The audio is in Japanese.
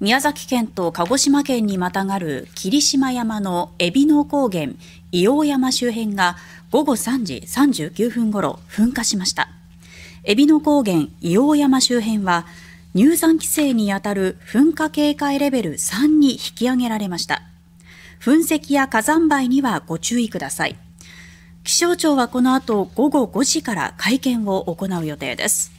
宮崎県と鹿児島県にまたがる霧島山の海老野高原伊黄山周辺が午後3時39分ごろ噴火しました海老野高原伊黄山周辺は入山規制にあたる噴火警戒レベル3に引き上げられました噴石や火山灰にはご注意ください気象庁はこの後午後5時から会見を行う予定です